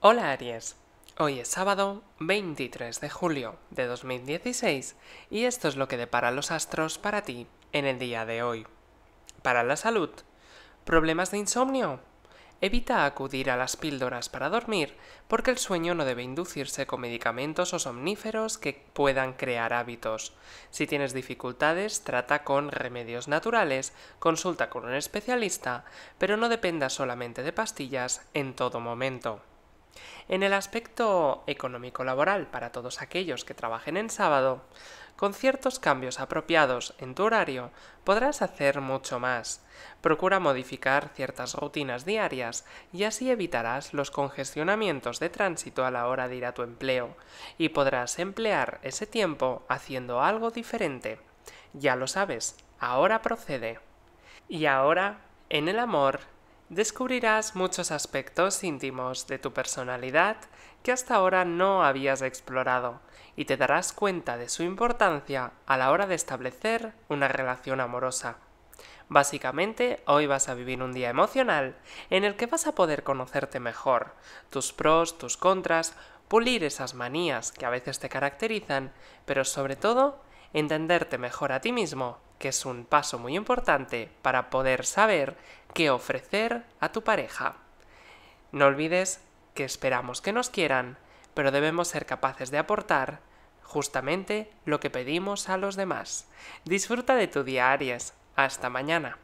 Hola Aries, hoy es sábado 23 de julio de 2016 y esto es lo que depara los astros para ti en el día de hoy. Para la salud, ¿problemas de insomnio? Evita acudir a las píldoras para dormir porque el sueño no debe inducirse con medicamentos o somníferos que puedan crear hábitos. Si tienes dificultades, trata con remedios naturales, consulta con un especialista, pero no dependa solamente de pastillas en todo momento. En el aspecto económico-laboral para todos aquellos que trabajen en sábado, con ciertos cambios apropiados en tu horario podrás hacer mucho más. Procura modificar ciertas rutinas diarias y así evitarás los congestionamientos de tránsito a la hora de ir a tu empleo y podrás emplear ese tiempo haciendo algo diferente. Ya lo sabes, ahora procede. Y ahora, en el amor, descubrirás muchos aspectos íntimos de tu personalidad que hasta ahora no habías explorado y te darás cuenta de su importancia a la hora de establecer una relación amorosa. Básicamente, hoy vas a vivir un día emocional en el que vas a poder conocerte mejor, tus pros, tus contras, pulir esas manías que a veces te caracterizan, pero sobre todo, entenderte mejor a ti mismo que es un paso muy importante para poder saber qué ofrecer a tu pareja. No olvides que esperamos que nos quieran, pero debemos ser capaces de aportar justamente lo que pedimos a los demás. Disfruta de tu día, Aries. Hasta mañana.